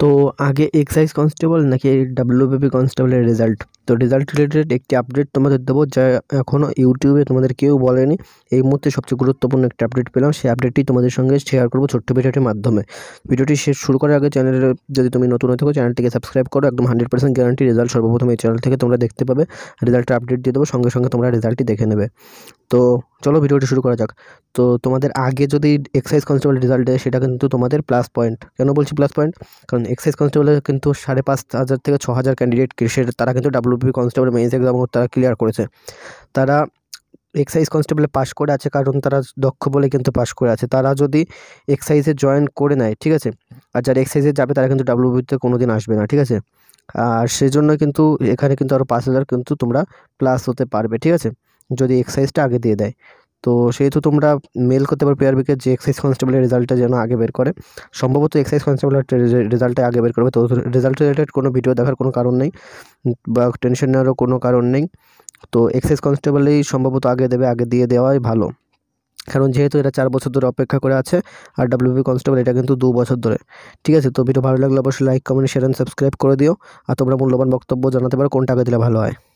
তো আগে excise constable নাকি ডাব্লিউবিপি কনস্টেবলের রেজাল্ট তো রেজাল্ট রিলেটেড একটি আপডেট তোমাদের দেবো যা এখনও ইউটিউবে তোমাদের কেউ বলেনি এই মুহূর্তে সবচেয়ে গুরুত্বপূর্ণ একটি আপডেট পেলাম সেই আপডেটটি তোমাদের সঙ্গে শেয়ার করবো ছোট্ট ভিডিওটির মাধ্যমে ভিডিওটি শেষ শুরু করার আগে চ্যানেলে যদি তুমি নতুন হয়ে থাকো চ্যানেলটিকে সাবস্ক্রাইব করো একদম হান্ড্রেড পার্সেন্ট গ্যারান্টি রেজাল্ট সর্বপ্রথম এই চ্যানেল থেকে তোমরা দেখতে পাবে রেজাল্টের আপডেট দিয়ে দেবো সঙ্গে সঙ্গে তোমরা রেজাল্টটি দেখে নেবে তো চলো ভিডিওটি শুরু করা যাক তো তোমাদের আগে যদি এক্সাইজ কনস্টেবল রেজাল্ট দেয় সেটা কিন্তু তোমাদের প্লাস পয়েন্ট কেন বলছি প্লাস পয়েন্ট কারণ এক্সাইজ কনস্টেবলের কিন্তু সাড়ে পাঁচ হাজার থেকে ছ হাজার ক্যান্ডিডেট সেটা তারা কিন্তু ডাব্লিউপি কনস্টেবল মেইনস এক্সাম তারা ক্লিয়ার করেছে তারা এক্সাইজ কনস্টেবলে পাশ করে আছে কারণ তারা দক্ষ বলে কিন্তু পাশ করে আছে তারা যদি এক্সাইজে জয়েন করে নেয় ঠিক আছে আর যারা এক্সাইজে যাবে তারা কিন্তু ডাব্লিউবিতে কোনো দিন আসবে না ঠিক আছে আর সেই জন্য কিন্তু এখানে কিন্তু আরও পাঁচ হাজার কিন্তু তোমরা প্লাস হতে পারবে ঠিক আছে যদি এক্সাইজটা আগে দিয়ে দেয় তো সেহেতু তোমরা মেল করতে পারো পিআরবিকে যে এক্সাইজ কনস্টেবলের রেজাল্টটা যেন আগে বের করে সম্ভবত এক্সাইজ কনস্টেবলের রেজাল্টটা আগে বের করবে তো রেজাল্ট রিলেটেড কোনো ভিডিও দেখার কোনো কারণ নেই বা টেনশন নেওয়ারও কোনো কারণ নেই তো এক্সাইজ কনস্টেবলেই সম্ভবত আগে দেবে আগে দিয়ে দেওয়াই ভালো কারণ যেহেতু এটা চার বছর ধরে অপেক্ষা করে আছে আর ডাব্লিউবি কনস্টেবল এটা কিন্তু দু বছর ধরে ঠিক আছে তো ভিডিও ভালো লাগলে অবশ্যই like comment share and subscribe করে দিও আর তোমরা মূল্যবান বক্তব্য জানাতে পারো কোনটা আগে দিলে ভালো হয়